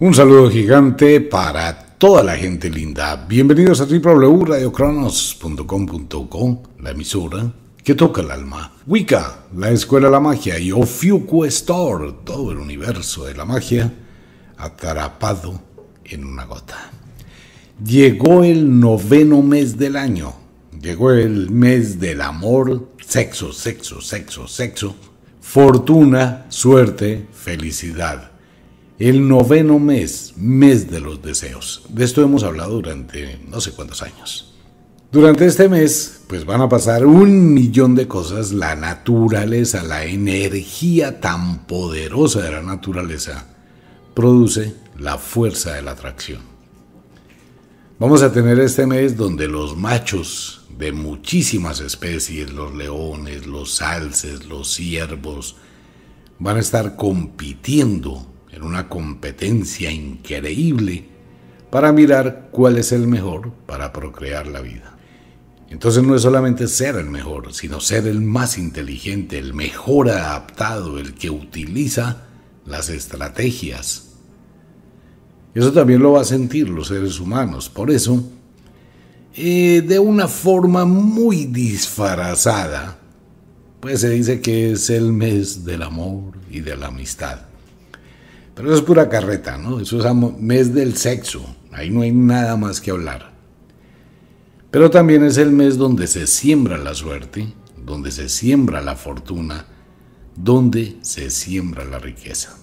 Un saludo gigante para toda la gente linda. Bienvenidos a www.radiocronos.com.co, la emisora que toca el alma. Wicca, la escuela de la magia y Ofiuco Store, todo el universo de la magia atrapado en una gota. Llegó el noveno mes del año. Llegó el mes del amor, sexo, sexo, sexo, sexo, fortuna, suerte, felicidad el noveno mes, mes de los deseos. De esto hemos hablado durante no sé cuántos años. Durante este mes, pues van a pasar un millón de cosas. La naturaleza, la energía tan poderosa de la naturaleza, produce la fuerza de la atracción. Vamos a tener este mes donde los machos de muchísimas especies, los leones, los alces, los ciervos, van a estar compitiendo en una competencia increíble para mirar cuál es el mejor para procrear la vida. Entonces no es solamente ser el mejor, sino ser el más inteligente, el mejor adaptado, el que utiliza las estrategias. Eso también lo va a sentir los seres humanos. Por eso, eh, de una forma muy disfrazada, pues se dice que es el mes del amor y de la amistad. Pero eso es pura carreta, ¿no? Eso es mes del sexo. Ahí no hay nada más que hablar. Pero también es el mes donde se siembra la suerte, donde se siembra la fortuna, donde se siembra la riqueza.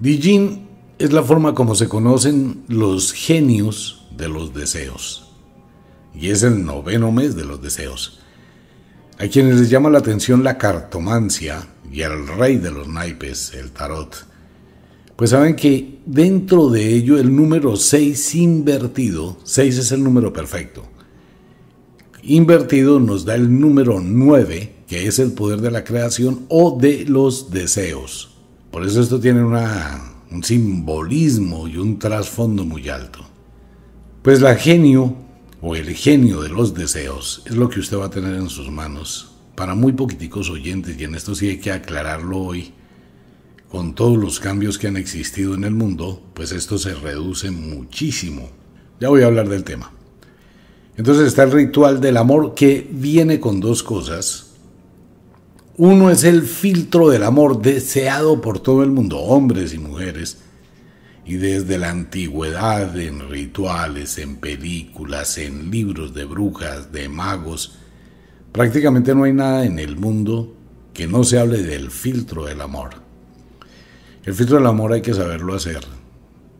Dijin es la forma como se conocen los genios de los deseos. Y es el noveno mes de los deseos. A quienes les llama la atención la cartomancia, y el rey de los naipes, el tarot. Pues saben que dentro de ello el número 6 invertido, 6 es el número perfecto, invertido nos da el número 9, que es el poder de la creación o de los deseos. Por eso esto tiene un simbolismo y un trasfondo muy alto. Pues la genio o el genio de los deseos es lo que usted va a tener en sus manos para muy poquiticos oyentes, y en esto sí hay que aclararlo hoy, con todos los cambios que han existido en el mundo, pues esto se reduce muchísimo. Ya voy a hablar del tema. Entonces está el ritual del amor que viene con dos cosas. Uno es el filtro del amor deseado por todo el mundo, hombres y mujeres. Y desde la antigüedad, en rituales, en películas, en libros de brujas, de magos, Prácticamente no hay nada en el mundo que no se hable del filtro del amor. El filtro del amor hay que saberlo hacer.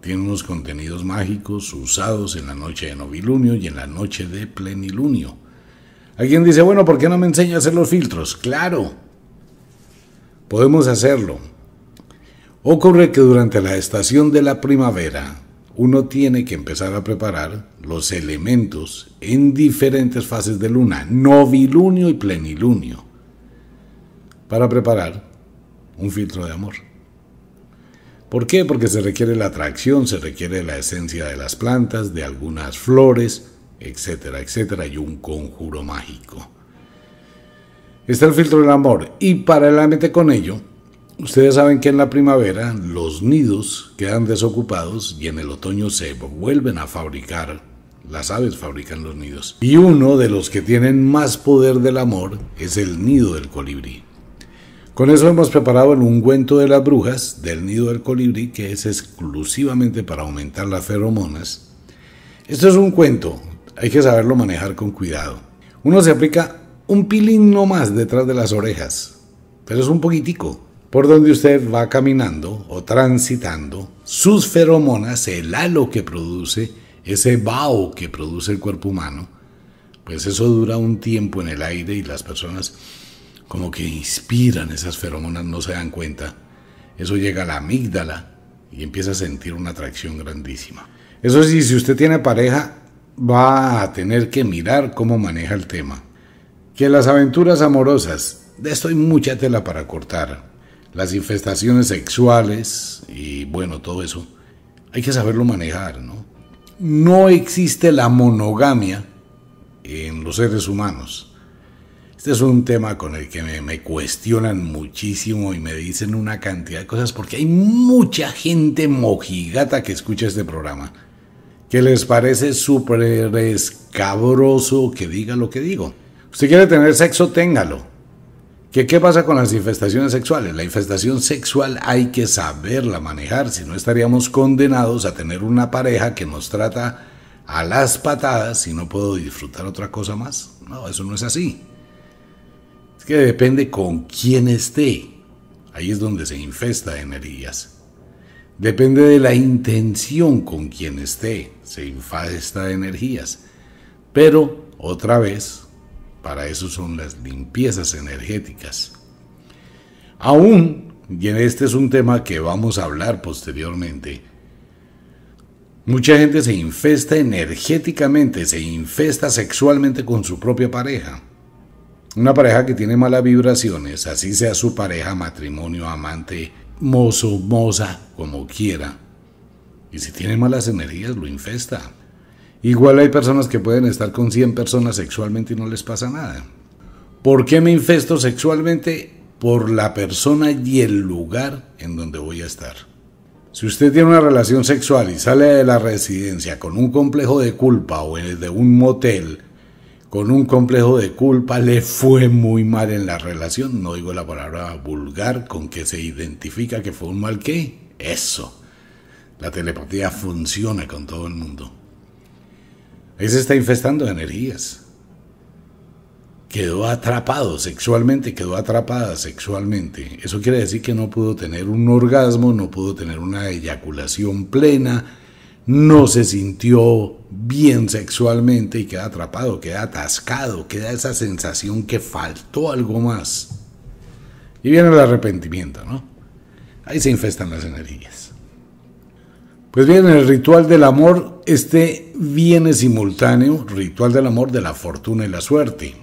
Tiene unos contenidos mágicos usados en la noche de novilunio y en la noche de plenilunio. Alguien dice, bueno, ¿por qué no me enseña a hacer los filtros? Claro, podemos hacerlo. Ocurre que durante la estación de la primavera, uno tiene que empezar a preparar los elementos en diferentes fases de luna, novilunio y plenilunio, para preparar un filtro de amor. ¿Por qué? Porque se requiere la atracción, se requiere la esencia de las plantas, de algunas flores, etcétera, etcétera, y un conjuro mágico. Está el filtro del amor y paralelamente con ello Ustedes saben que en la primavera los nidos quedan desocupados y en el otoño se vuelven a fabricar. Las aves fabrican los nidos. Y uno de los que tienen más poder del amor es el nido del colibrí. Con eso hemos preparado el ungüento de las brujas del nido del colibrí que es exclusivamente para aumentar las feromonas. Esto es un cuento, hay que saberlo manejar con cuidado. Uno se aplica un pilín no más detrás de las orejas, pero es un poquitico por donde usted va caminando o transitando, sus feromonas, el halo que produce, ese vaho que produce el cuerpo humano, pues eso dura un tiempo en el aire y las personas como que inspiran esas feromonas, no se dan cuenta. Eso llega a la amígdala y empieza a sentir una atracción grandísima. Eso sí, si usted tiene pareja, va a tener que mirar cómo maneja el tema. Que las aventuras amorosas, de esto hay mucha tela para cortar, las infestaciones sexuales y bueno, todo eso, hay que saberlo manejar, ¿no? No existe la monogamia en los seres humanos. Este es un tema con el que me, cuestionan muchísimo y me dicen una cantidad de cosas porque hay mucha gente mojigata que escucha este programa, que les parece súper escabroso que diga lo que digo. Usted quiere tener sexo, téngalo ¿Qué, pasa con las infestaciones sexuales? La infestación sexual hay que saberla manejar, si no estaríamos condenados a tener una pareja que nos trata a las patadas y no puedo disfrutar otra cosa más. No, eso no es así. Es que depende con quién esté. Ahí es donde se infesta de energías. Depende de la intención con quien esté, se infesta de energías. Pero, otra vez, para eso son las limpiezas energéticas. Aún, y este es un tema que vamos a hablar posteriormente, Mucha gente se infesta energéticamente, se infesta sexualmente con su propia pareja. Una pareja que tiene malas vibraciones, así sea su pareja, matrimonio, amante, mozo, moza, como quiera. Y si tiene malas energías, lo infesta. Igual hay personas que pueden estar con 100 personas sexualmente y no les pasa nada. ¿Por qué me infesto sexualmente? Por la persona y el lugar en donde voy a estar. Si usted tiene una relación sexual y sale de la residencia con un complejo de culpa o de un motel, con un complejo de culpa le fue muy mal en la relación, no digo la palabra vulgar con que se identifica que fue un mal qué, eso. La telepatía funciona con todo el mundo ahí se está infestando energías. Quedó atrapado sexualmente, quedó atrapada sexualmente. Eso quiere decir que no pudo tener un orgasmo, no pudo tener una eyaculación plena, no se sintió bien sexualmente y queda atrapado, queda atascado, queda esa sensación que faltó algo más. Y viene el arrepentimiento, ¿no? Ahí se infestan las energías. Pues bien, el ritual del amor, este viene simultáneo, ritual del amor de la fortuna y la suerte,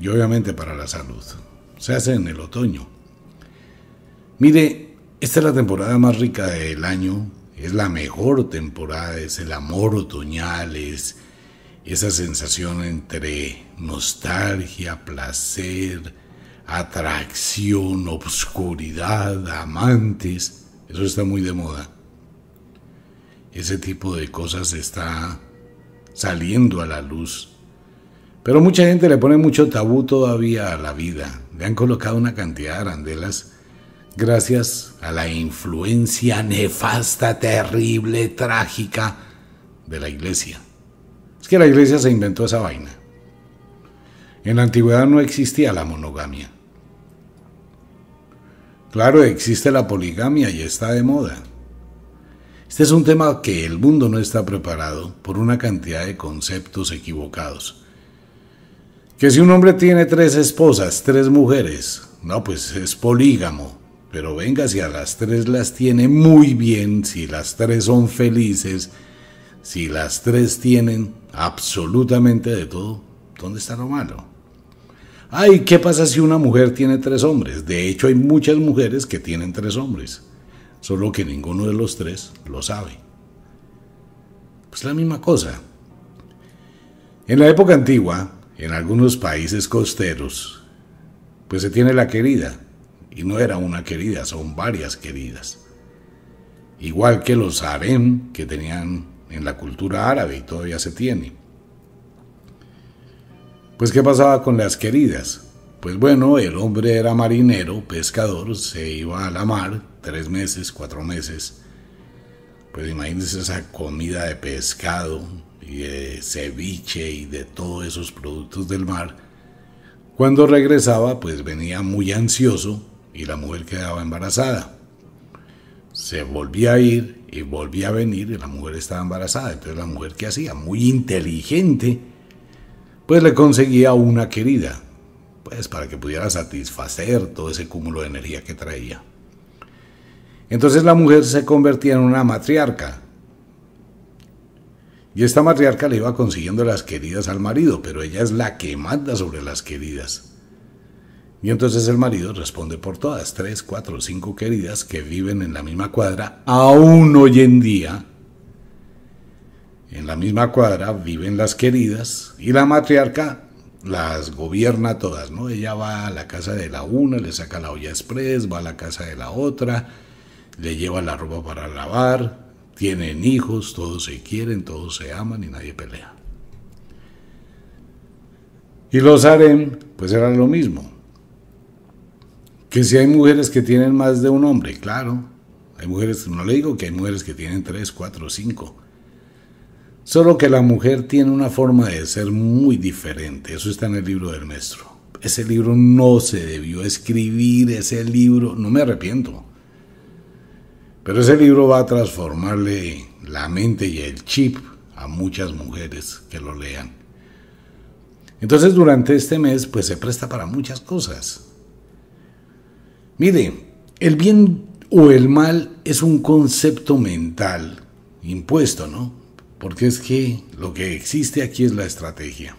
y obviamente para la salud. Se hace en el otoño. Mire, esta es la temporada más rica del año, es la mejor temporada, es el amor otoñal, es esa sensación entre nostalgia, placer, atracción, obscuridad, amantes, eso está muy de moda. Ese tipo de cosas está saliendo a la luz. Pero mucha gente le pone mucho tabú todavía a la vida. Le han colocado una cantidad de arandelas gracias a la influencia nefasta, terrible, trágica de la iglesia. Es que la iglesia se inventó esa vaina. En la antigüedad no existía la monogamia. Claro, existe la poligamia y está de moda. Este es un tema que el mundo no está preparado por una cantidad de conceptos equivocados. Que si un hombre tiene tres esposas, tres mujeres, no, pues es polígamo. Pero venga, si a las tres las tiene muy bien, si las tres son felices, si las tres tienen absolutamente de todo, ¿dónde está lo malo? Ay, ¿qué pasa si una mujer tiene tres hombres? De hecho, hay muchas mujeres que tienen tres hombres solo que ninguno de los tres lo sabe. Pues la misma cosa. En la época antigua, en algunos países costeros, pues se tiene la querida, y no era una querida, son varias queridas. Igual que los harem que tenían en la cultura árabe y todavía se tiene. Pues ¿qué pasaba con las queridas? Pues bueno, el hombre era marinero, pescador, se iba a la mar tres meses, cuatro meses. Pues imagínense esa comida de pescado y de ceviche y de todos esos productos del mar. Cuando regresaba, pues venía muy ansioso y la mujer quedaba embarazada. Se volvía a ir y volvía a venir y la mujer estaba embarazada. Entonces la mujer que hacía, muy inteligente, pues le conseguía una querida pues para que pudiera satisfacer todo ese cúmulo de energía que traía. Entonces la mujer se convertía en una matriarca. Y esta matriarca le iba consiguiendo las queridas al marido, pero ella es la que manda sobre las queridas. Y entonces el marido responde por todas, tres, cuatro, cinco queridas que viven en la misma cuadra, aún hoy en día. En la misma cuadra viven las queridas y la matriarca las gobierna todas, ¿no? Ella va a la casa de la una, le saca la olla express, va a la casa de la otra, le lleva la ropa para lavar, tienen hijos, todos se quieren, todos se aman y nadie pelea. Y los harem, pues eran lo mismo. Que si hay mujeres que tienen más de un hombre, claro. Hay mujeres, no le digo que hay mujeres que tienen tres, cuatro, cinco. Solo que la mujer tiene una forma de ser muy diferente. Eso está en el libro del maestro. Ese libro no se debió escribir, ese libro, no me arrepiento. Pero ese libro va a transformarle la mente y el chip a muchas mujeres que lo lean. Entonces durante este mes pues se presta para muchas cosas. Mire, el bien o el mal es un concepto mental impuesto, ¿no? porque es que lo que existe aquí es la estrategia.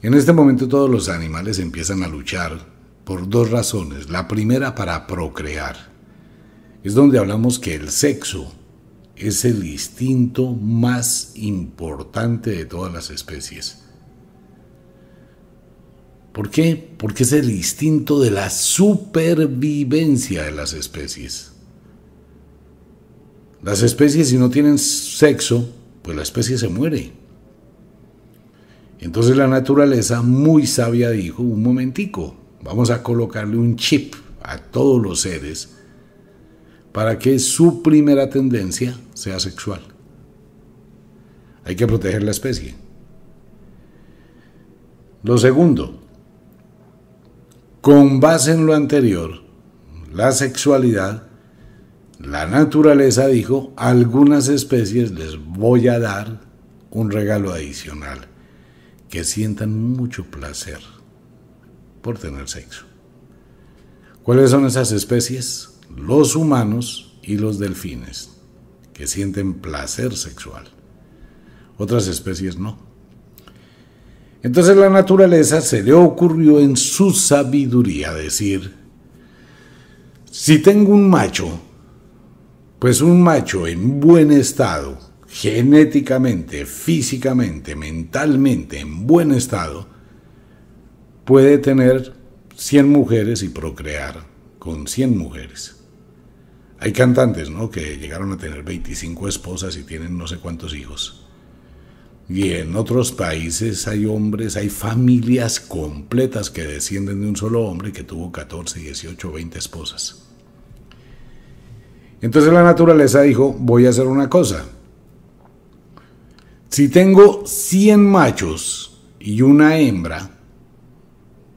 En este momento todos los animales empiezan a luchar por dos razones. La primera para procrear. Es donde hablamos que el sexo es el instinto más importante de todas las especies. ¿Por qué? Porque es el instinto de la supervivencia de las especies. Las especies si no tienen sexo, pues la especie se muere. Entonces la naturaleza muy sabia dijo, un momentico, vamos a colocarle un chip a todos los seres para que su primera tendencia sea sexual. Hay que proteger la especie. Lo segundo, con base en lo anterior, la sexualidad la naturaleza dijo, algunas especies les voy a dar un regalo adicional, que sientan mucho placer por tener sexo. ¿Cuáles son esas especies? Los humanos y los delfines, que sienten placer sexual. Otras especies no. Entonces la naturaleza se le ocurrió en su sabiduría decir, si tengo un macho pues un macho en buen estado, genéticamente, físicamente, mentalmente, en buen estado, puede tener 100 mujeres y procrear con 100 mujeres. Hay cantantes, ¿no? Que llegaron a tener 25 esposas y tienen no sé cuántos hijos. Y en otros países hay hombres, hay familias completas que descienden de un solo hombre que tuvo 14, 18, 20 esposas. Entonces la naturaleza dijo, voy a hacer una cosa. Si tengo 100 machos y una hembra,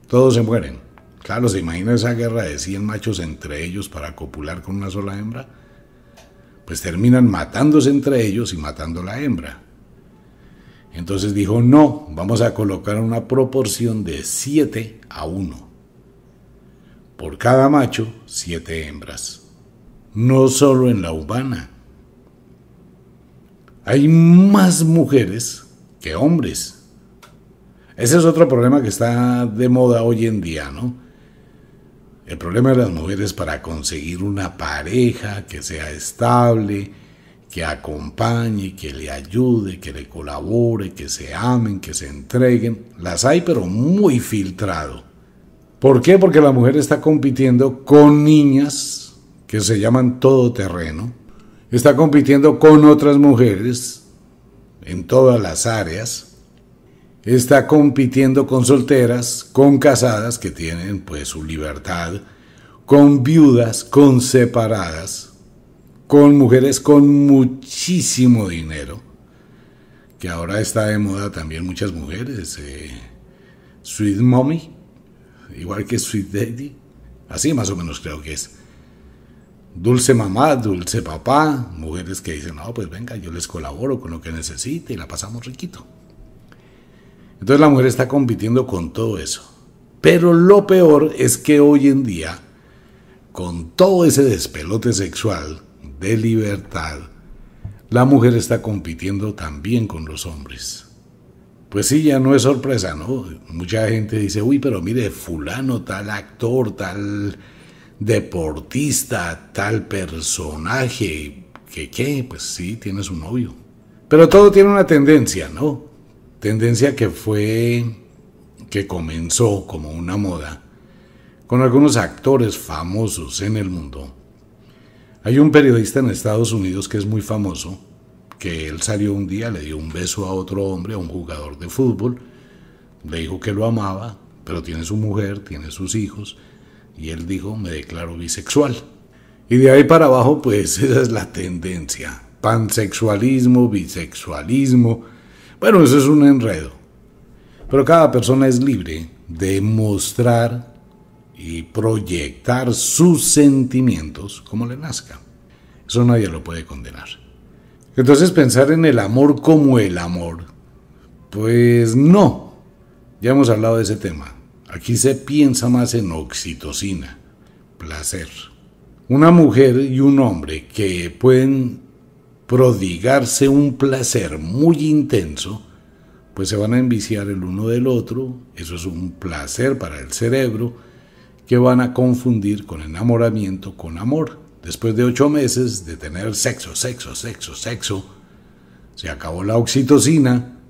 todos se mueren. Claro, se imagina esa guerra de 100 machos entre ellos para copular con una sola hembra. Pues terminan matándose entre ellos y matando la hembra. Entonces dijo, no, vamos a colocar una proporción de 7 a 1. Por cada macho, 7 hembras no solo en la urbana. Hay más mujeres que hombres. Ese es otro problema que está de moda hoy en día, ¿no? El problema de las mujeres para conseguir una pareja que sea estable, que acompañe, que le ayude, que le colabore, que se amen, que se entreguen. Las hay, pero muy filtrado. ¿Por qué? Porque la mujer está compitiendo con niñas que se llaman todoterreno, está compitiendo con otras mujeres en todas las áreas, está compitiendo con solteras, con casadas que tienen pues su libertad, con viudas, con separadas, con mujeres con muchísimo dinero, que ahora está de moda también muchas mujeres, eh, sweet mommy, igual que sweet daddy, así más o menos creo que es. Dulce mamá, dulce papá, mujeres que dicen, no, pues venga, yo les colaboro con lo que necesite y la pasamos riquito. Entonces la mujer está compitiendo con todo eso. Pero lo peor es que hoy en día, con todo ese despelote sexual de libertad, la mujer está compitiendo también con los hombres. Pues sí, ya no es sorpresa, ¿no? Mucha gente dice, uy, pero mire, fulano, tal actor, tal deportista, tal personaje, que qué, pues sí, tiene su novio. Pero todo tiene una tendencia, ¿no? Tendencia que fue, que comenzó como una moda con algunos actores famosos en el mundo. Hay un periodista en Estados Unidos que es muy famoso, que él salió un día, le dio un beso a otro hombre, a un jugador de fútbol, le dijo que lo amaba, pero tiene su mujer, tiene sus hijos, y él dijo, me declaro bisexual. Y de ahí para abajo, pues esa es la tendencia. Pansexualismo, bisexualismo. Bueno, eso es un enredo. Pero cada persona es libre de mostrar y proyectar sus sentimientos como le nazca. Eso nadie lo puede condenar. Entonces pensar en el amor como el amor, pues no. Ya hemos hablado de ese tema. Aquí se piensa más en oxitocina, placer. Una mujer y un hombre que pueden prodigarse un placer muy intenso, pues se van a enviciar el uno del otro, eso es un placer para el cerebro, que van a confundir con enamoramiento, con amor. Después de ocho meses de tener sexo, sexo, sexo, sexo, se acabó la oxitocina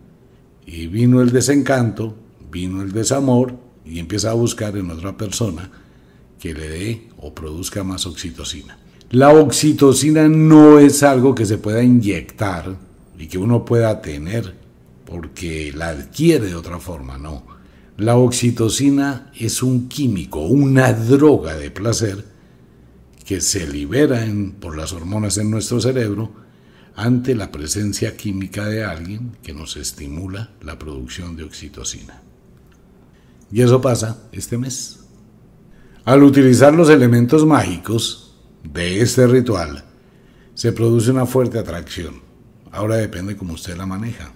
y vino el desencanto, vino el desamor y empieza a buscar en otra persona que le dé o produzca más oxitocina. La oxitocina no es algo que se pueda inyectar y que uno pueda tener porque la adquiere de otra forma, no. La oxitocina es un químico, una droga de placer que se libera por las hormonas en nuestro cerebro ante la presencia química de alguien que nos estimula la producción de oxitocina. Y eso pasa este mes. Al utilizar los elementos mágicos de este ritual, se produce una fuerte atracción. Ahora depende cómo usted la maneja.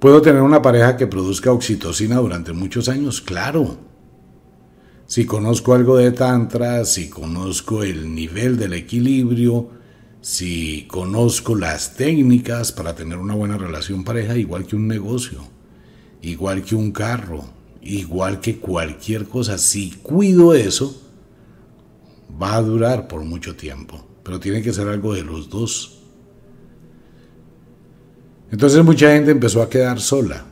¿Puedo tener una pareja que produzca oxitocina durante muchos años? Claro. Si conozco algo de Tantra, si conozco el nivel del equilibrio, si conozco las técnicas para tener una buena relación pareja, igual que un negocio igual que un carro, igual que cualquier cosa. Si cuido eso, va a durar por mucho tiempo, pero tiene que ser algo de los dos. Entonces mucha gente empezó a quedar sola.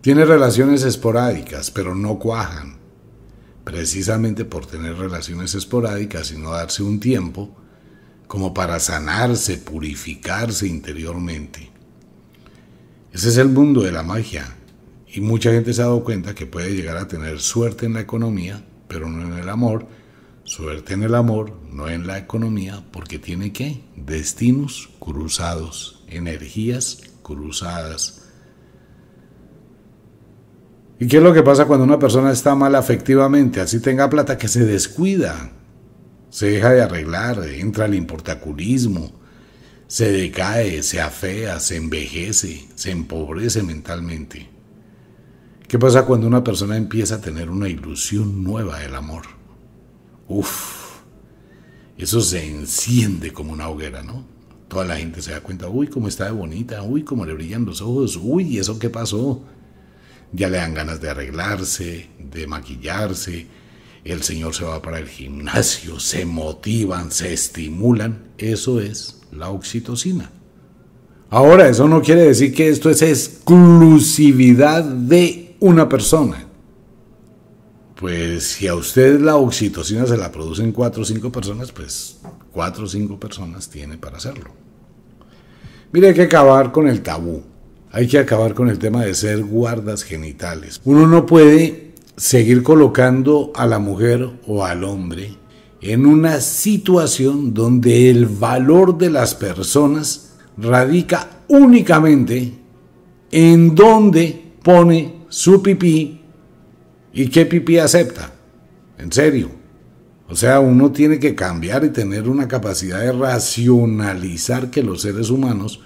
Tiene relaciones esporádicas, pero no cuajan. Precisamente por tener relaciones esporádicas y no darse un tiempo como para sanarse, purificarse interiormente. Ese es el mundo de la magia. Y mucha gente se ha dado cuenta que puede llegar a tener suerte en la economía, pero no en el amor. Suerte en el amor, no en la economía, porque tiene que destinos cruzados, energías cruzadas. ¿Y qué es lo que pasa cuando una persona está mal afectivamente? Así tenga plata que se descuida, se deja de arreglar, entra al importaculismo, se decae, se afea, se envejece, se empobrece mentalmente. ¿Qué pasa cuando una persona empieza a tener una ilusión nueva del amor? Uf, eso se enciende como una hoguera, ¿no? Toda la gente se da cuenta, uy, cómo está de bonita, uy, cómo le brillan los ojos, uy, ¿eso qué pasó? Ya le dan ganas de arreglarse, de maquillarse, el señor se va para el gimnasio, se motivan, se estimulan, eso es la oxitocina. Ahora, eso no quiere decir que esto es exclusividad de una persona. Pues si a usted la oxitocina se la producen cuatro o cinco personas, pues cuatro o cinco personas tiene para hacerlo. Mire, hay que acabar con el tabú. Hay que acabar con el tema de ser guardas genitales. Uno no puede seguir colocando a la mujer o al hombre en una situación donde el valor de las personas radica únicamente en dónde pone su pipí y qué pipí acepta. En serio. O sea, uno tiene que cambiar y tener una capacidad de racionalizar que los seres humanos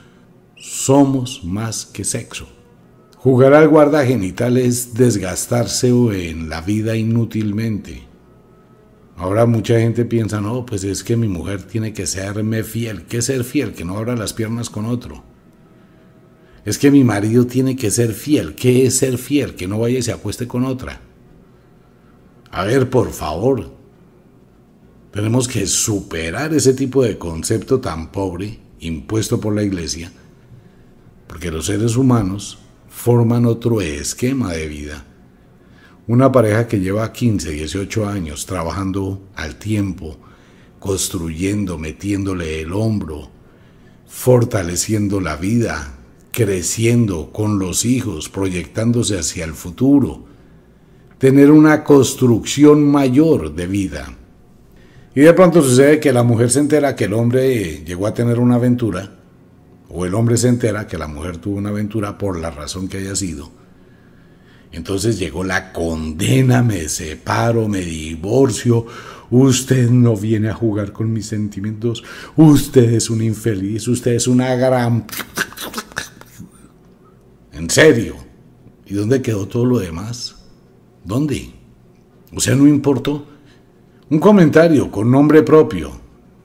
somos más que sexo. Jugar al guarda genital es desgastarse en la vida inútilmente. Ahora mucha gente piensa, no, pues es que mi mujer tiene que serme fiel. ¿Qué ser fiel? Que no abra las piernas con otro. Es que mi marido tiene que ser fiel. ¿Qué es ser fiel? Que no vaya y se acueste con otra. A ver, por favor. Tenemos que superar ese tipo de concepto tan pobre impuesto por la iglesia, porque los seres humanos forman otro esquema de vida una pareja que lleva 15, 18 años trabajando al tiempo, construyendo, metiéndole el hombro, fortaleciendo la vida, creciendo con los hijos, proyectándose hacia el futuro, tener una construcción mayor de vida. Y de pronto sucede que la mujer se entera que el hombre llegó a tener una aventura, o el hombre se entera que la mujer tuvo una aventura por la razón que haya sido, entonces llegó la condena, me separo, me divorcio. Usted no viene a jugar con mis sentimientos. Usted es un infeliz, usted es una gran... En serio. ¿Y dónde quedó todo lo demás? ¿Dónde? O sea, no importó. Un comentario con nombre propio.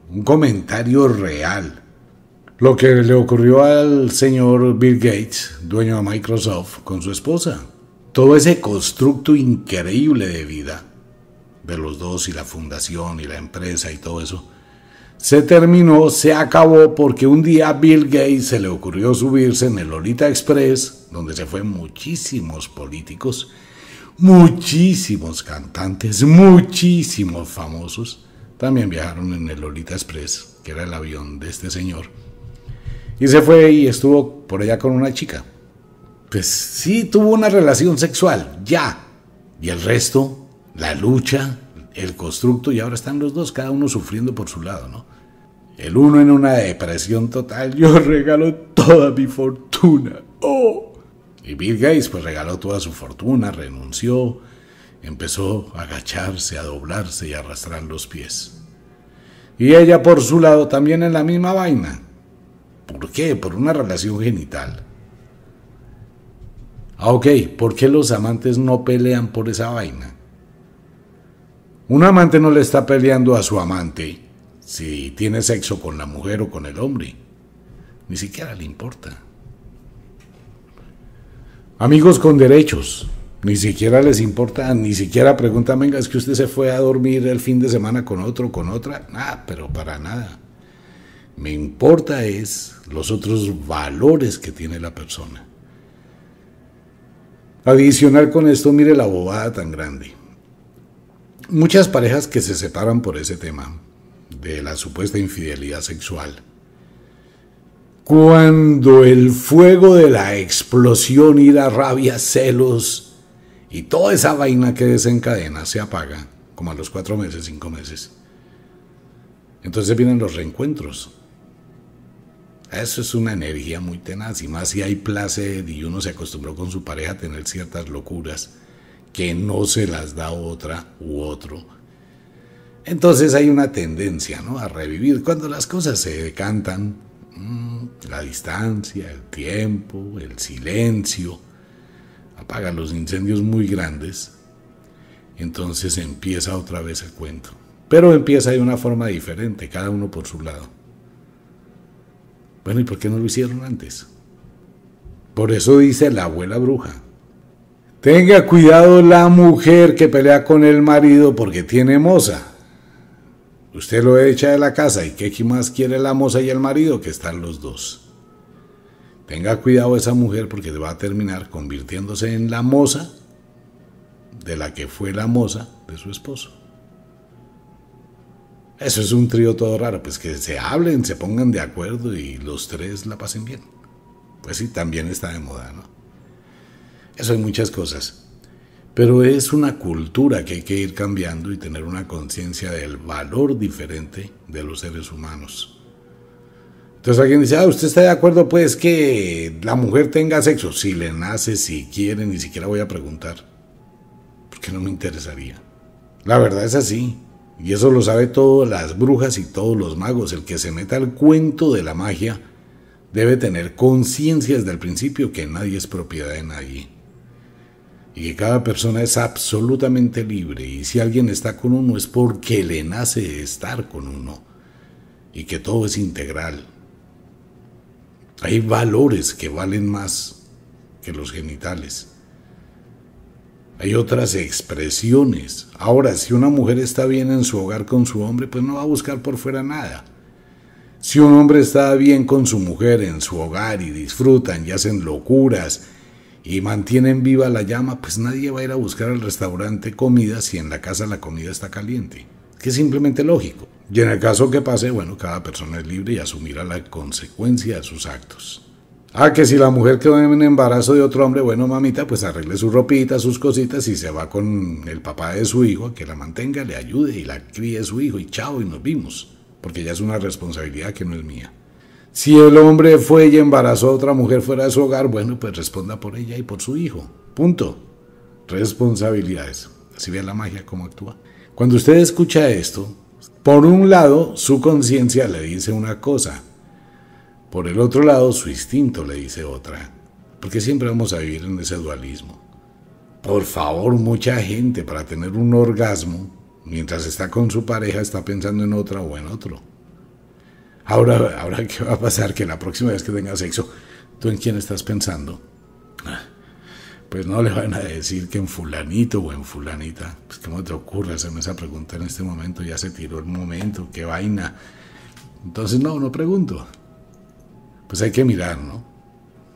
Un comentario real. Lo que le ocurrió al señor Bill Gates, dueño de Microsoft, con su esposa todo ese constructo increíble de vida, de los dos y la fundación y la empresa y todo eso, se terminó, se acabó porque un día Bill Gates se le ocurrió subirse en el Lolita Express, donde se fue muchísimos políticos, muchísimos cantantes, muchísimos famosos. También viajaron en el Lolita Express, que era el avión de este señor. Y se fue y estuvo por allá con una chica pues sí tuvo una relación sexual, ya. Y el resto, la lucha, el constructo, y ahora están los dos, cada uno sufriendo por su lado, ¿no? El uno en una depresión total, yo regalo toda mi fortuna. ¡Oh! Y Bill Gates pues regaló toda su fortuna, renunció, empezó a agacharse, a doblarse y a arrastrar los pies. Y ella por su lado también en la misma vaina. ¿Por qué? Por una relación genital. Ah, ok, ¿por qué los amantes no pelean por esa vaina? Un amante no le está peleando a su amante si tiene sexo con la mujer o con el hombre. Ni siquiera le importa. Amigos con derechos, ni siquiera les importa, ni siquiera pregunta venga, es que usted se fue a dormir el fin de semana con otro, con otra. Nada, pero para nada. Me importa es los otros valores que tiene la persona. Adicional con esto, mire la bobada tan grande. Muchas parejas que se separan por ese tema de la supuesta infidelidad sexual. Cuando el fuego de la explosión, ira, rabia, celos y toda esa vaina que desencadena se apaga, como a los cuatro meses, cinco meses. Entonces vienen los reencuentros, eso es una energía muy tenaz y más si hay placer y uno se acostumbró con su pareja a tener ciertas locuras que no se las da otra u otro. Entonces hay una tendencia ¿no? a revivir. Cuando las cosas se decantan, mm, la distancia, el tiempo, el silencio, apagan los incendios muy grandes, entonces empieza otra vez el cuento. Pero empieza de una forma diferente, cada uno por su lado. Bueno, ¿y por qué no lo hicieron antes? Por eso dice la abuela bruja. Tenga cuidado la mujer que pelea con el marido porque tiene moza. Usted lo echa de la casa y qué más quiere la moza y el marido que están los dos. Tenga cuidado esa mujer porque va a terminar convirtiéndose en la moza de la que fue la moza de su esposo. Eso es un trío todo raro, pues que se hablen, se pongan de acuerdo y los tres la pasen bien. Pues sí, también está de moda, ¿no? Eso hay muchas cosas. Pero es una cultura que hay que ir cambiando y tener una conciencia del valor diferente de los seres humanos. Entonces alguien dice, ah, ¿usted está de acuerdo pues que la mujer tenga sexo? Si le nace, si quiere, ni siquiera voy a preguntar. Porque no me interesaría. La verdad es así. Y eso lo sabe todas las brujas y todos los magos. El que se meta al cuento de la magia debe tener conciencia desde el principio que nadie es propiedad de nadie. Y que cada persona es absolutamente libre. Y si alguien está con uno es porque le nace estar con uno. Y que todo es integral. Hay valores que valen más que los genitales. Hay otras expresiones. Ahora, si una mujer está bien en su hogar con su hombre, pues no va a buscar por fuera nada. Si un hombre está bien con su mujer en su hogar y disfrutan y hacen locuras y mantienen viva la llama, pues nadie va a ir a buscar al restaurante comida si en la casa la comida está caliente. Que es simplemente lógico. Y en el caso que pase, bueno, cada persona es libre y asumirá la consecuencia de sus actos. Ah, que si la mujer quedó en embarazo de otro hombre, bueno, mamita, pues arregle su ropita, sus cositas y se va con el papá de su hijo que la mantenga, le ayude y la críe su hijo y chao y nos vimos, porque ella es una responsabilidad que no es mía. Si el hombre fue y embarazó a otra mujer fuera de su hogar, bueno, pues responda por ella y por su hijo. Punto. Responsabilidades. Así ve la magia cómo actúa. Cuando usted escucha esto, por un lado, su conciencia le dice una cosa, por el otro lado, su instinto le dice otra, porque siempre vamos a vivir en ese dualismo. Por favor, mucha gente para tener un orgasmo, mientras está con su pareja, está pensando en otra o en otro. Ahora, ahora ¿qué va a pasar? Que la próxima vez que tenga sexo, ¿tú en quién estás pensando? Ah, pues no le van a decir que en fulanito o en fulanita. Pues ¿cómo te ocurre hacerme esa pregunta en este momento? Ya se tiró el momento, qué vaina. Entonces no, no pregunto pues hay que mirar, ¿no?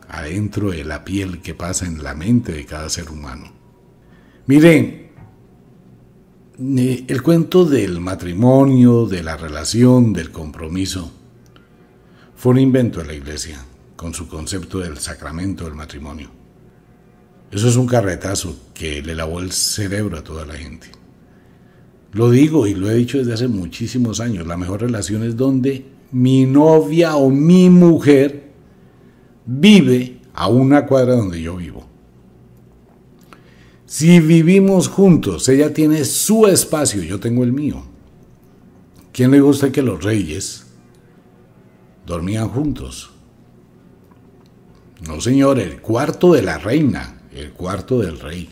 Adentro de la piel que pasa en la mente de cada ser humano. Miren, eh, el cuento del matrimonio, de la relación, del compromiso, fue un invento de la iglesia con su concepto del sacramento del matrimonio. Eso es un carretazo que le lavó el cerebro a toda la gente. Lo digo y lo he dicho desde hace muchísimos años, la mejor relación es donde mi novia o mi mujer vive a una cuadra donde yo vivo. Si vivimos juntos, ella tiene su espacio, yo tengo el mío. ¿Quién le gusta que los reyes dormían juntos? No, señor, el cuarto de la reina, el cuarto del rey.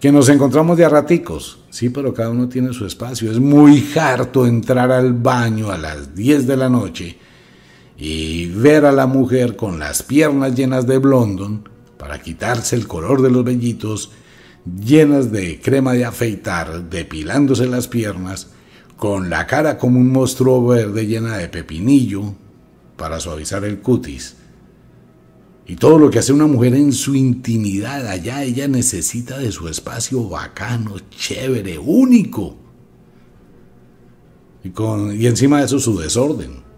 Que nos encontramos de a raticos. Sí, pero cada uno tiene su espacio. Es muy harto entrar al baño a las 10 de la noche y ver a la mujer con las piernas llenas de blondon, para quitarse el color de los vellitos, llenas de crema de afeitar, depilándose las piernas, con la cara como un monstruo verde llena de pepinillo para suavizar el cutis y todo lo que hace una mujer en su intimidad, allá ella necesita de su espacio bacano, chévere, único. Y, con, y encima de eso su desorden.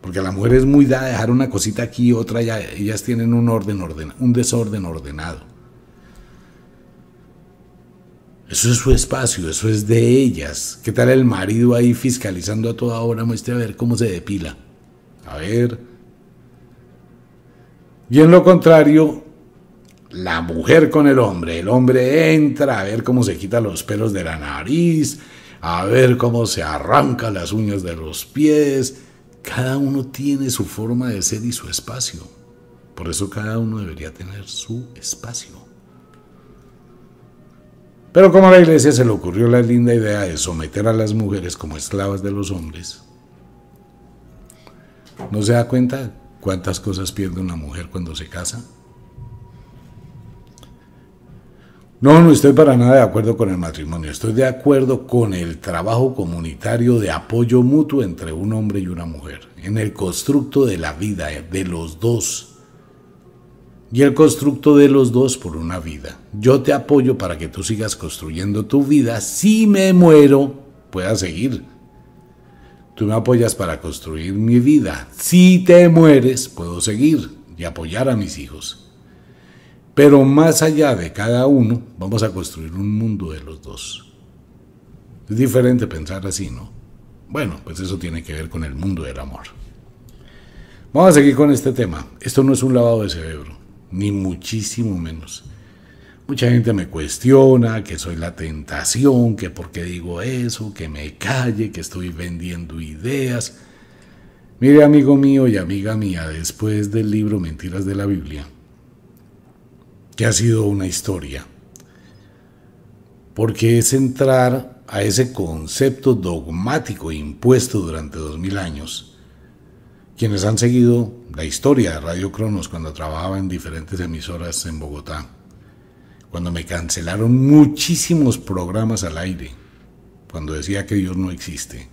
Porque la mujer es muy dada dejar una cosita aquí y otra allá. Ellas tienen un, orden orden un desorden ordenado. Eso es su espacio, eso es de ellas. ¿Qué tal el marido ahí fiscalizando a toda hora? Muestre a ver cómo se depila. A ver, y en lo contrario, la mujer con el hombre. El hombre entra a ver cómo se quita los pelos de la nariz, a ver cómo se arranca las uñas de los pies. Cada uno tiene su forma de ser y su espacio. Por eso cada uno debería tener su espacio. Pero como a la iglesia se le ocurrió la linda idea de someter a las mujeres como esclavas de los hombres, no se da cuenta ¿Cuántas cosas pierde una mujer cuando se casa? No, no estoy para nada de acuerdo con el matrimonio, estoy de acuerdo con el trabajo comunitario de apoyo mutuo entre un hombre y una mujer, en el constructo de la vida eh, de los dos. Y el constructo de los dos por una vida. Yo te apoyo para que tú sigas construyendo tu vida. Si me muero, puedas seguir Tú me apoyas para construir mi vida. Si te mueres, puedo seguir y apoyar a mis hijos. Pero más allá de cada uno, vamos a construir un mundo de los dos. Es diferente pensar así, ¿no? Bueno, pues eso tiene que ver con el mundo del amor. Vamos a seguir con este tema. Esto no es un lavado de cerebro, ni muchísimo menos. Mucha gente me cuestiona que soy la tentación, que por qué digo eso, que me calle, que estoy vendiendo ideas. Mire amigo mío y amiga mía, después del libro Mentiras de la Biblia, que ha sido una historia, porque es entrar a ese concepto dogmático impuesto durante dos mil años. Quienes han seguido la historia de Radio Cronos cuando trabajaba en diferentes emisoras en Bogotá, cuando me cancelaron muchísimos programas al aire, cuando decía que Dios no existe.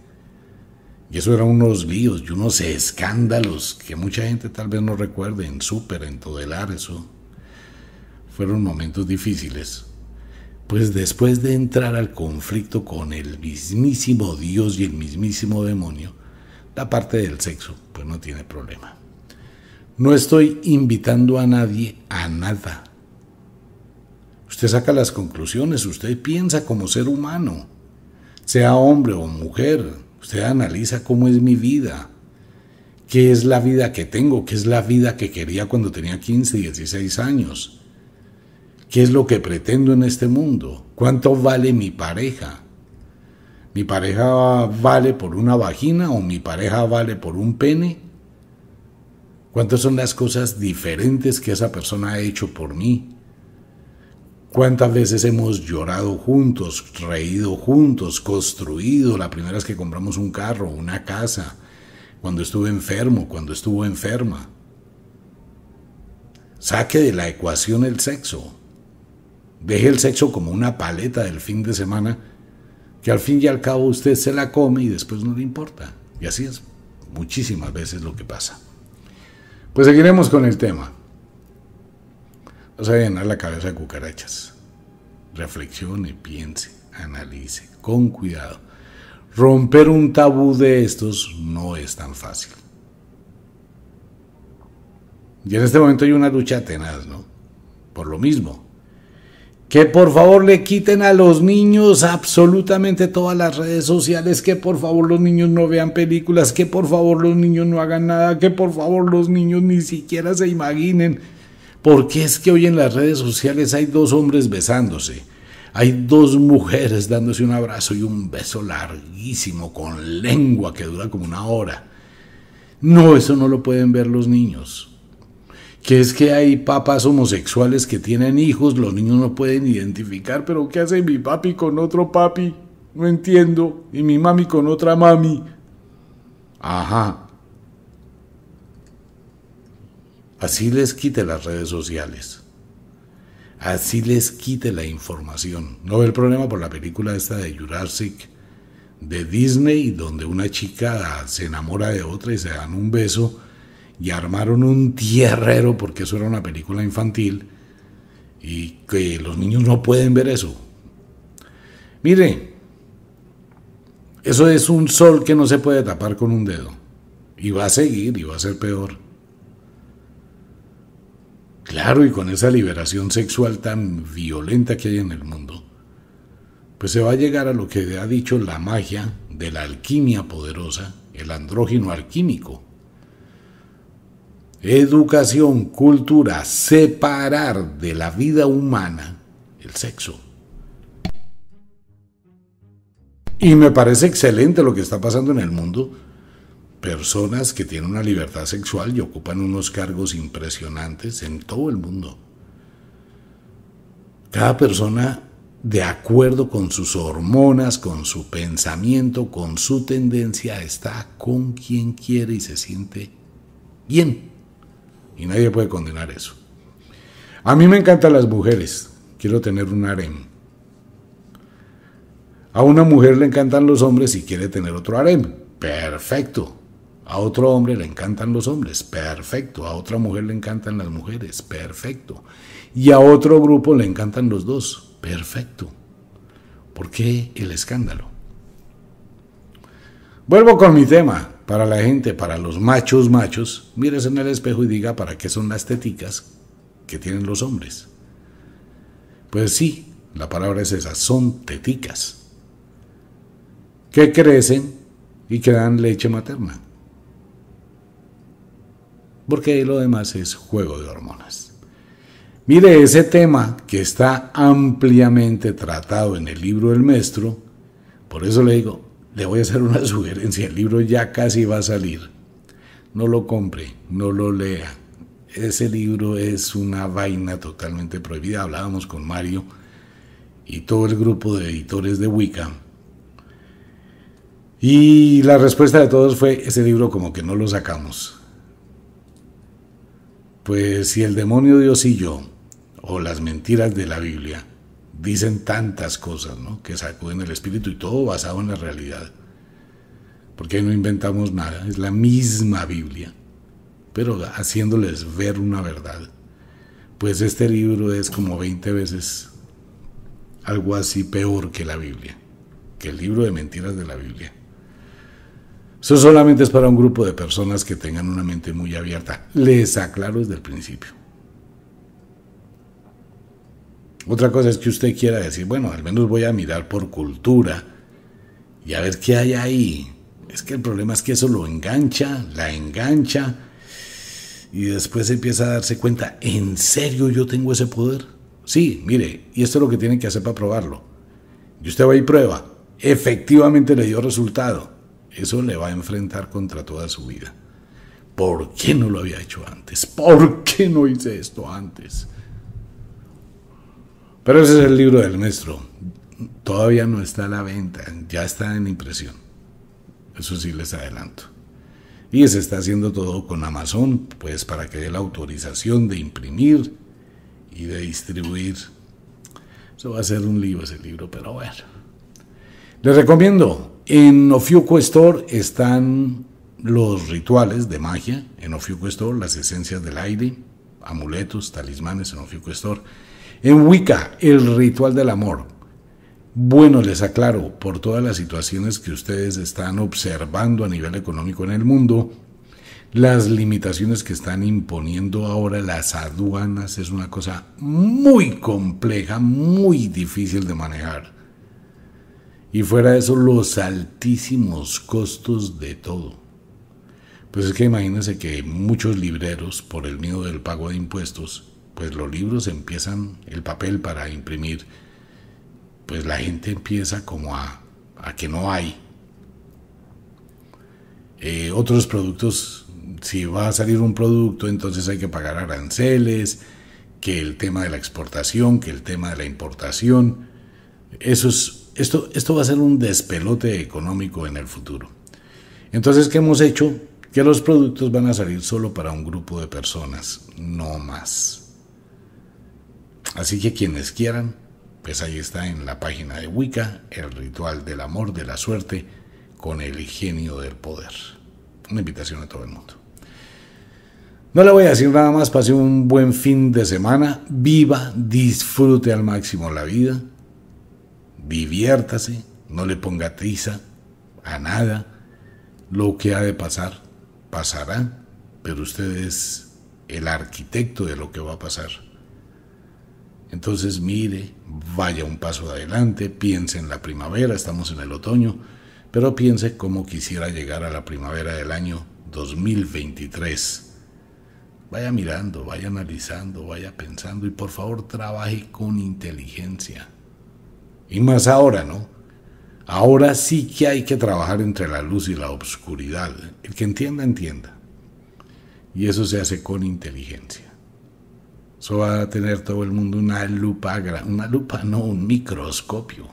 Y eso eran unos líos y unos escándalos que mucha gente tal vez no recuerde en Súper, en Todelar, eso. Fueron momentos difíciles. Pues después de entrar al conflicto con el mismísimo Dios y el mismísimo demonio, la parte del sexo pues no tiene problema. No estoy invitando a nadie a nada Usted saca las conclusiones, usted piensa como ser humano, sea hombre o mujer, usted analiza cómo es mi vida, qué es la vida que tengo, qué es la vida que quería cuando tenía 15, 16 años, qué es lo que pretendo en este mundo, cuánto vale mi pareja. ¿Mi pareja vale por una vagina o mi pareja vale por un pene? ¿Cuántas son las cosas diferentes que esa persona ha hecho por mí? ¿Cuántas veces hemos llorado juntos, reído juntos, construido? La primera vez que compramos un carro, una casa, cuando estuve enfermo, cuando estuvo enferma. Saque de la ecuación el sexo. Deje el sexo como una paleta del fin de semana que al fin y al cabo usted se la come y después no le importa. Y así es muchísimas veces lo que pasa. Pues seguiremos con el tema. O sea, llenar la cabeza de cucarachas. Reflexione, piense, analice, con cuidado. Romper un tabú de estos no es tan fácil. Y en este momento hay una lucha tenaz, ¿no? Por lo mismo. Que por favor le quiten a los niños absolutamente todas las redes sociales, que por favor los niños no vean películas, que por favor los niños no hagan nada, que por favor los niños ni siquiera se imaginen ¿Por qué es que hoy en las redes sociales hay dos hombres besándose, hay dos mujeres dándose un abrazo y un beso larguísimo con lengua que dura como una hora. No, eso no lo pueden ver los niños. ¿Qué es que hay papás homosexuales que tienen hijos, los niños no pueden identificar, pero ¿qué hace mi papi con otro papi? No entiendo. Y mi mami con otra mami. Ajá. Así les quite las redes sociales. Así les quite la información. No ve el problema por la película esta de Jurassic de Disney, donde una chica se enamora de otra y se dan un beso y armaron un tierrero porque eso era una película infantil y que los niños no pueden ver eso. Mire, eso es un sol que no se puede tapar con un dedo y va a seguir y va a ser peor. Claro, y con esa liberación sexual tan violenta que hay en el mundo, pues se va a llegar a lo que ha dicho la magia de la alquimia poderosa, el andrógeno alquímico. Educación, cultura, separar de la vida humana el sexo. Y me parece excelente lo que está pasando en el mundo, personas que tienen una libertad sexual y ocupan unos cargos impresionantes en todo el mundo. Cada persona de acuerdo con sus hormonas, con su pensamiento, con su tendencia, está con quien quiere y se siente bien. Y nadie puede condenar eso. A mí me encantan las mujeres. Quiero tener un harem. A una mujer le encantan los hombres y quiere tener otro harem. Perfecto. A otro hombre le encantan los hombres, perfecto. A otra mujer le encantan las mujeres, perfecto. Y a otro grupo le encantan los dos, perfecto. ¿Por qué el escándalo? Vuelvo con mi tema. Para la gente, para los machos machos, mires en el espejo y diga para qué son las teticas que tienen los hombres. Pues sí, la palabra es esa, son teticas. Que crecen y que dan leche materna porque lo demás es juego de hormonas. Mire, ese tema que está ampliamente tratado en el libro del maestro, por eso le digo, le voy a hacer una sugerencia, el libro ya casi va a salir. No lo compre, no lo lea. Ese libro es una vaina totalmente prohibida. Hablábamos con Mario y todo el grupo de editores de Wicca. Y la respuesta de todos fue, ese libro como que no lo sacamos. Pues si el demonio Dios y yo, o las mentiras de la Biblia, dicen tantas cosas, ¿no? Que sacuden el espíritu y todo basado en la realidad. Porque ahí no inventamos nada, es la misma Biblia, pero haciéndoles ver una verdad. Pues este libro es como 20 veces algo así peor que la Biblia, que el libro de mentiras de la Biblia. Eso solamente es para un grupo de personas que tengan una mente muy abierta. Les aclaro desde el principio. Otra cosa es que usted quiera decir, bueno, al menos voy a mirar por cultura y a ver qué hay ahí. Es que el problema es que eso lo engancha, la engancha y después empieza a darse cuenta, ¿en serio yo tengo ese poder? Sí, mire, y esto es lo que tienen que hacer para probarlo. Y usted va y prueba. Efectivamente le dio resultado. Eso le va a enfrentar contra toda su vida. ¿Por qué no lo había hecho antes? ¿Por qué no hice esto antes? Pero ese es el libro del nuestro. Todavía no está a la venta, ya está en impresión. Eso sí les adelanto. Y se está haciendo todo con Amazon, pues para que dé la autorización de imprimir y de distribuir. Eso va a ser un libro ese libro, pero bueno. Les recomiendo en Ofiuco Store están los rituales de magia, en Ofiuco Store las esencias del aire, amuletos, talismanes en Ofiuco Store. En Wicca, el ritual del amor. Bueno, les aclaro, por todas las situaciones que ustedes están observando a nivel económico en el mundo, las limitaciones que están imponiendo ahora las aduanas es una cosa muy compleja, muy difícil de manejar. Y fuera de eso, los altísimos costos de todo. Pues es que imagínense que muchos libreros, por el miedo del pago de impuestos, pues los libros empiezan, el papel para imprimir, pues la gente empieza como a, a que no hay. Eh, otros productos, si va a salir un producto, entonces hay que pagar aranceles, que el tema de la exportación, que el tema de la importación. Eso es esto, va a ser un despelote económico en el futuro. Entonces, ¿qué hemos hecho? Que los productos van a salir solo para un grupo de personas, no más. Así que quienes quieran, pues ahí está en la página de Wicca, el ritual del amor, de la suerte, con el genio del poder. Una invitación a todo el mundo. No le voy a decir nada más, pase un buen fin de semana, viva, disfrute al máximo la vida diviértase, no le ponga triza a nada. Lo que ha de pasar, pasará, pero usted es el arquitecto de lo que va a pasar. Entonces mire, vaya un paso adelante, piense en la primavera, estamos en el otoño, pero piense cómo quisiera llegar a la primavera del año 2023. Vaya mirando, vaya analizando, vaya pensando y por favor trabaje con inteligencia. Y más ahora, ¿no? Ahora sí que hay que trabajar entre la luz y la obscuridad. El que entienda, entienda. Y eso se hace con inteligencia. Eso va a tener todo el mundo una lupa, una lupa, no un microscopio.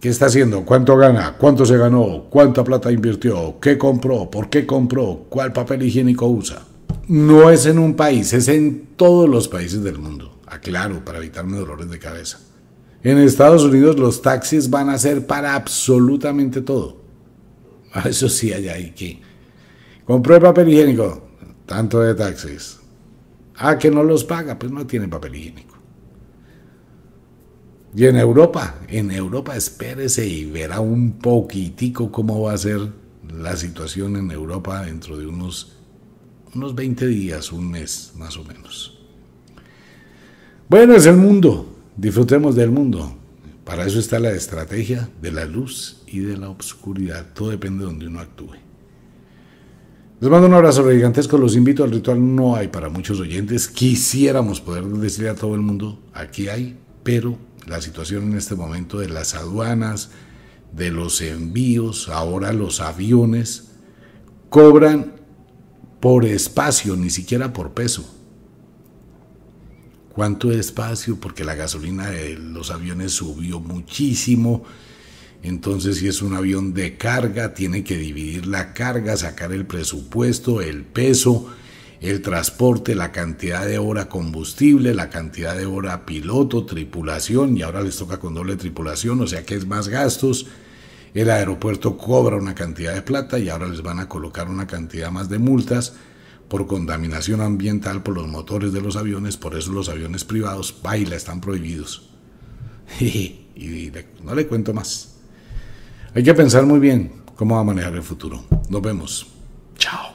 ¿Qué está haciendo? ¿Cuánto gana? ¿Cuánto se ganó? ¿Cuánta plata invirtió? ¿Qué compró? ¿Por qué compró? ¿Cuál papel higiénico usa? No es en un país, es en todos los países del mundo. Aclaro, para evitarme dolores de cabeza. En Estados Unidos los taxis van a ser para absolutamente todo. Ah, eso sí, hay que. Compró papel higiénico, tanto de taxis. Ah, que no los paga, pues no tiene papel higiénico. Y en Europa, en Europa espérese y verá un poquitico cómo va a ser la situación en Europa dentro de unos, unos 20 días, un mes más o menos. Bueno, es el mundo. Disfrutemos del mundo. Para eso está la estrategia de la luz y de la oscuridad. Todo depende de donde uno actúe. Les mando un abrazo gigantesco. Los invito al ritual. No hay para muchos oyentes. Quisiéramos poder decirle a todo el mundo, aquí hay, pero la situación en este momento de las aduanas, de los envíos, ahora los aviones, cobran por espacio, ni siquiera por peso cuánto espacio, porque la gasolina de los aviones subió muchísimo. Entonces, si es un avión de carga, tiene que dividir la carga, sacar el presupuesto, el peso, el transporte, la cantidad de hora combustible, la cantidad de hora piloto, tripulación, y ahora les toca con doble tripulación, o sea que es más gastos. El aeropuerto cobra una cantidad de plata y ahora les van a colocar una cantidad más de multas por contaminación ambiental por los motores de los aviones, por eso los aviones privados, baila, están prohibidos. y no le cuento más. Hay que pensar muy bien cómo va a manejar el futuro. Nos vemos. Chao.